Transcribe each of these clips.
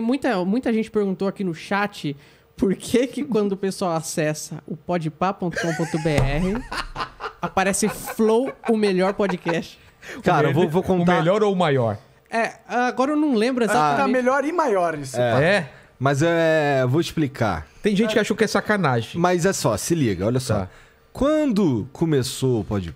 Muita, muita gente perguntou aqui no chat por que, que quando o pessoal acessa o podpa.com.br aparece Flow, o melhor podcast. Cara, eu vou, vou contar. O melhor ou o maior? É, agora eu não lembro ah, exatamente. Ah, melhor e maior isso. É. é? Mas é, vou explicar. Tem gente que achou que é sacanagem. Mas é só, se liga, olha só. Tá. Quando começou o quando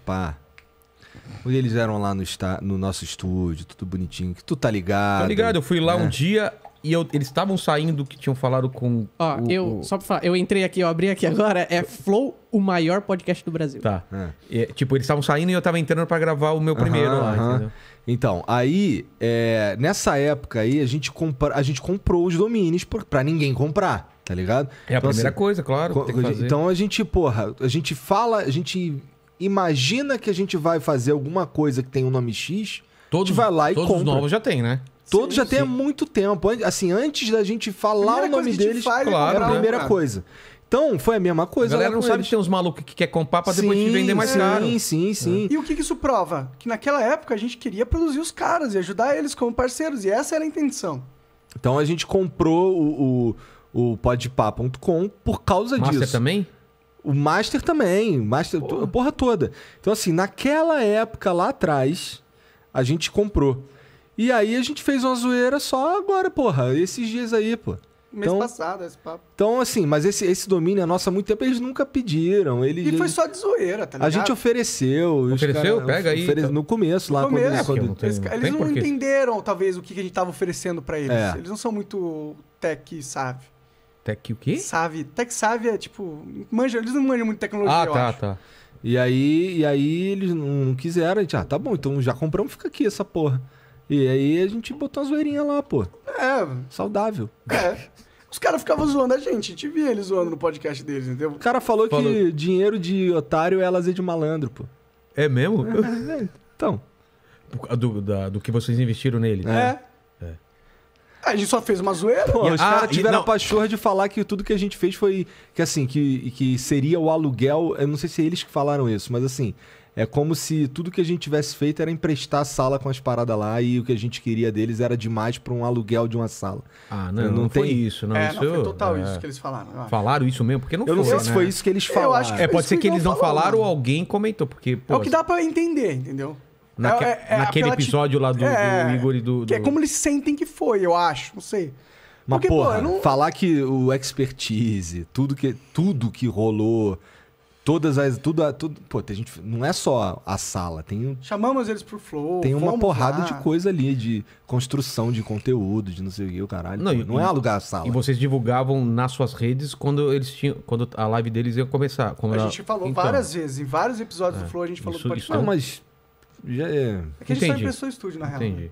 eles eram lá no, no, nosso estúdio, tudo bonitinho, que tu tá ligado. Tá ligado, eu fui lá é. um dia, e eu, eles estavam saindo que tinham falado com. Ó, o, eu. O... Só pra falar, eu entrei aqui, eu abri aqui agora. É Flow, o maior podcast do Brasil. Tá. É. é tipo, eles estavam saindo e eu tava entrando para gravar o meu primeiro uh -huh, lá, uh -huh. entendeu? Então, aí, é, nessa época aí, a gente, compra, a gente comprou os domínios para ninguém comprar, tá ligado? É a então, primeira assim, coisa, claro. então a gente, porra, a gente fala, a gente imagina que a gente vai fazer alguma coisa que tem o um nome X. Todos, a gente vai lá e todos compra. Todos novos já tem, né? Todos sim, já tem há muito tempo. Assim, antes da gente falar o nome deles, faz, claro, é era a primeira coisa. Então, foi a mesma coisa. A galera não sabe que tem uns malucos que quer comprar pra depois sim, te vender mais sim, caro. Sim, sim, é. sim. E o que, isso prova? Que naquela época a gente queria produzir os caras e ajudar eles como parceiros. E essa era a intenção. Então a gente comprou o, o, o podpá.com por causa Master disso. Master também? O Master também. Master, porra. a porra toda. Então, assim, naquela época lá atrás, a gente comprou. E aí a gente fez uma zoeira só agora, porra, esses dias aí, pô. Mês então, passado, esse papo. Então, assim, mas esse, esse domínio é nosso há muito tempo, eles nunca pediram. Eles, e foi só de zoeira, tá ligado? A gente ofereceu. Ofereceu? Cara, Pega ofere... aí. Então. No começo, lá no começo, quando, é, quando... Não tem, eles, não entenderam, talvez, o que a gente tava oferecendo para eles. É. Eles não são muito tech sabe Tech o quê? Sabe. Tech sabe é tipo. Manja, eles não manjam muito tecnologia. Ah, tá, tá. E aí, e aí eles não quiseram. A gente, ah, tá bom, então já compramos, fica aqui essa porra. E aí a gente botou uma zoeirinha lá, pô. É. Saudável. É. Os caras ficavam zoando a gente, a gente via eles zoando no podcast deles, entendeu? O cara falou, falou. que dinheiro de otário é lazer de malandro, pô. É mesmo? É, é. Então. Do, da, do que vocês investiram nele. É. Né? A gente só fez uma zoeira. Pô, os ah, caras tiveram a pachorra de falar que tudo que a gente fez foi. Que assim, que, que seria o aluguel. Eu não sei se é eles que falaram isso, mas assim. É como se tudo que a gente tivesse feito era emprestar a sala com as paradas lá e o que a gente queria deles era demais para um aluguel de uma sala. Ah, não, não, não tem... foi isso, não. É, isso não foi total é... isso que eles falaram. Falaram isso mesmo? Porque não eu foi, Eu não sei né? se foi isso que eles é, falaram. é, pode ser que, que eles não falaram, falaram ou alguém comentou, porque... Pô, é o que dá para entender, entendeu? Naque, é, é, é naquele episódio lá do, do é, Igor e do, do, Que é como eles sentem que foi, eu acho, não sei. Mas, Porque, porra, pô, não... falar que o expertise, tudo que, tudo que rolou todas as. Tudo, tudo, pô, tem gente. Não é só a sala, tem. Chamamos eles pro Flow. Tem uma porrada lá. de coisa ali, de construção de conteúdo, de não sei o que, o caralho. Não, pô, e, não é alugar a sala. E vocês divulgavam nas suas redes quando eles tinham. Quando a live deles ia começar. a gente falou então, várias vezes, em vários episódios é, do Flow, a gente falou isso, do é Não, mas já, é... é que a gente só impressou estúdio, na real. Entendi. Né?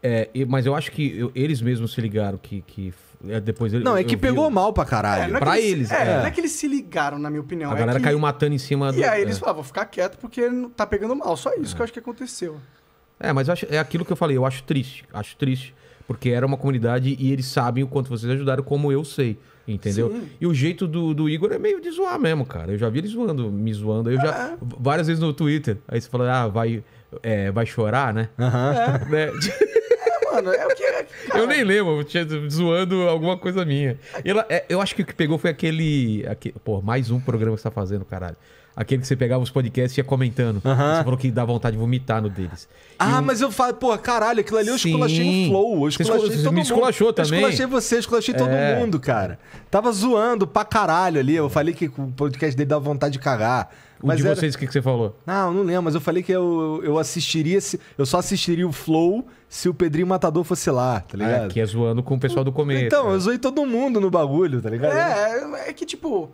É, mas eu acho que eu, eles mesmos se ligaram que. que é, depois ele, não, é que pegou o... mal pra caralho. É, é pra eles, eles. É, é, não é que eles se ligaram, na minha opinião. A é galera que... caiu matando em cima do. E aí eles falaram, vou ficar quieto porque tá pegando mal. Só isso que eu acho que aconteceu. É, mas acho, é aquilo que eu falei, eu acho triste. Acho triste porque era uma comunidade e eles sabem o quanto vocês ajudaram, como eu sei. Entendeu? Sim. E o jeito do, do, Igor é meio de zoar mesmo, cara. Eu já vi ele zoando, me zoando. Eu já. É. Várias vezes no Twitter. Aí você fala, ah, vai, é, vai chorar, né? Aham. Né? É. é. Mano, é o que. É, eu nem lembro, tinha zoando alguma coisa minha. Ela, é, eu acho que o que pegou foi aquele, aquele. Pô, mais um programa que você tá fazendo, caralho. Aquele que você pegava os podcasts e ia comentando. Você falou que dá vontade de vomitar no deles. Ah, mas eu falo, pô, caralho, aquilo ali eu Sim. esculachei o flow. Eu esculachei você todo me mundo. esculachou também. Eu esculachei você, eu esculachei todo é. mundo, cara. Tava zoando pra caralho ali. Eu falei que o podcast dele dá vontade de cagar. O mas de era... vocês, o que, que você falou? Não, não lembro, mas eu falei que eu, eu assistiria, se, eu só assistiria o Flow se o Pedrinho Matador fosse lá, tá ah, ligado? É, que é zoando com o pessoal do começo. Então, eu zoei todo mundo no bagulho, tá ligado? É, é que tipo,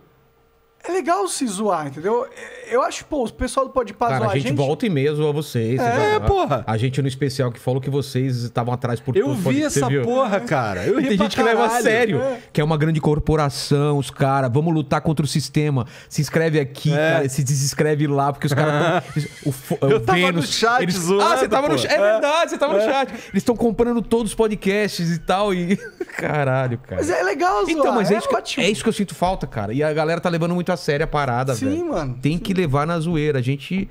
é legal se zoar, entendeu? É, eu acho, pô, o pessoal do Pode Paz, Cara, a, a gente, gente, volta e mesmo a vocês. É, porra. A, a, gente no especial que falou que vocês estavam atrás por Eu vi essa porra, cara. Eu Tem gente caralho. que leva a sério, é. que é uma grande corporação, os caras, vamos lutar contra o sistema. Se inscreve aqui, é. cara, se desinscreve lá, porque os caras eu o tava Vênus, no chat, eles... Ah, zoando, Ah, você tava no chat. É, é, verdade, você tava no é. chat. Eles estão comprando todos os podcasts e tal. E. Caralho, cara. Mas é legal, então, zoar. Então, mas é, é, isso que, é isso que eu sinto falta, cara. E a galera tá levando muito a sério a parada, Sim, velho. mano. Tem que levar na zoeira. A gente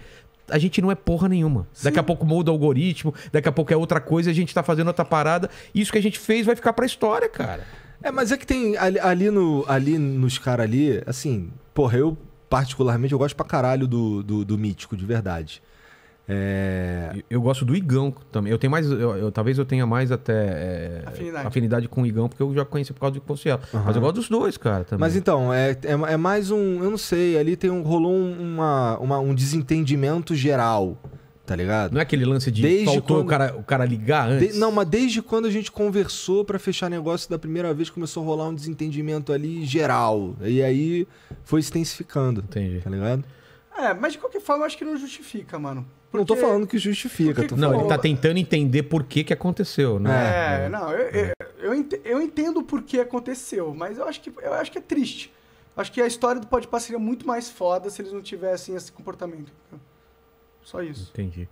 a gente não é porra nenhuma. Sim. Daqui a pouco muda o algoritmo, daqui a pouco é outra coisa, a gente tá fazendo outra parada. Isso que a gente fez vai ficar pra história, cara. É, mas é que tem ali, ali no, ali nos caras ali, assim, porra, eu particularmente eu gosto pra caralho do, do, do Mítico, de verdade. É... Eu gosto do Igão também. Eu tenho mais, eu, eu, talvez eu tenha mais até é, afinidade. afinidade. com o Igão, porque eu já conheci por causa do Poncielo. Uhum. Mas eu gosto dos dois, cara. Também. Mas então, é, é, é, mais um. Eu não sei, ali tem um, rolou uma, uma um desentendimento geral. Tá ligado? Não é aquele lance de desde faltou quando... o, cara, o cara ligar antes? De... Não, mas desde quando a gente conversou para fechar negócio da primeira vez, começou a rolar um desentendimento ali geral. E aí foi se intensificando. Entendi. Tá ligado? É, mas de qualquer forma, eu acho que não justifica, mano. Porque... Não tô falando que justifica. Que que não, ele tá tentando entender por que que aconteceu, né? É, é. não, eu, eu, eu entendo por que aconteceu, mas eu acho que, eu acho que é triste. Acho que a história do Podpah seria muito mais foda se eles não tivessem esse comportamento. Só isso. Entendi.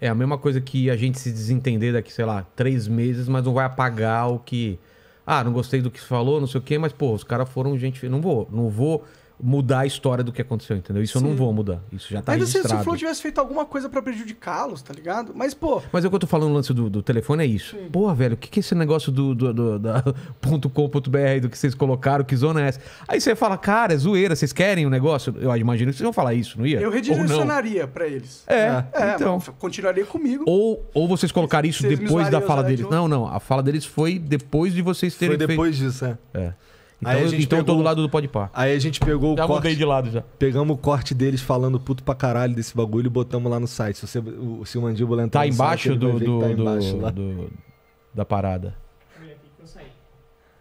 É a mesma coisa que a gente se desentender daqui, sei lá, três meses, mas não vai apagar o que... Ah, não gostei do que você falou, não sei o quê, mas, pô, os caras foram gente... Não vou, não vou mudar a história do que aconteceu, entendeu? Isso Sim. eu não vou mudar. Isso já tá Ainda registrado. se o Flow tivesse feito alguma coisa para prejudicá-los, tá ligado? Mas, pô... Mas é o que eu tô falando no lance do, do telefone é isso. Sim. velho, o que, que é esse negócio do, do, do da .com.br, do que vocês colocaram, que zona é essa? Aí você fala, cara, é zoeira, vocês querem o um negócio? Eu imagino que vocês vão falar isso, não ia? Eu redirecionaria para eles. É, é, é então... Continuaria comigo. Ou, ou vocês colocaram isso vocês depois da fala deles. Não, não, a fala deles foi depois de vocês terem Foi depois feito... disso, é. É. Então, aí a gente então pegou... eu tô do lado do pode par. Aí a gente pegou já o corte. de lado já. Pegamos o corte deles falando puto pra caralho desse bagulho e botamos lá no site. Se, você, o, se o mandíbula entrar tá no embaixo site, do, do, tá embaixo do, do, da parada.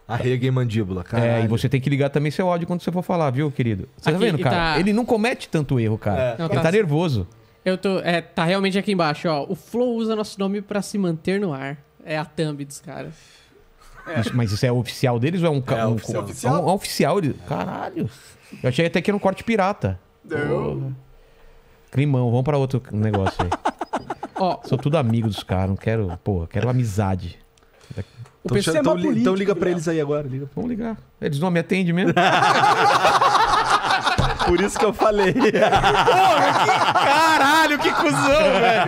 Arreguei mandíbula, cara. É, e você tem que ligar também seu áudio quando você for falar, viu, querido? Você tá aqui, tá vendo, cara? Tá... Ele não comete tanto erro, cara. É. Não, ele tá... tá nervoso. Eu tô. É, tá realmente aqui embaixo, ó. O Flow usa nosso nome para se manter no ar. É a thumb dos caras. Isso, mas isso é oficial deles ou é um... É, um, oficial. É um, oficial. Um, oficial Caralho. Eu achei até que era um corte pirata. Deu. Oh. Climão, vamos pra outro negócio aí. oh, Sou tudo amigo dos caras, não quero... Porra, quero amizade. O então, é então, então, então político, então liga pra eles aí agora. Liga. Vamos ligar. Eles não me atendem mesmo. Por isso que eu falei. Porra, que caralho, que cuzão, velho.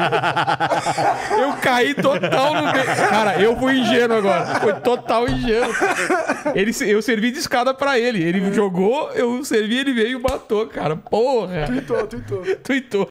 Eu caí total no. De... Cara, eu fui ingênuo agora. Foi total ingênuo. Ele, eu servi de escada pra ele. Ele jogou, eu servi, ele veio e matou, cara. Porra. Tuitou, tuitou. Tuitou.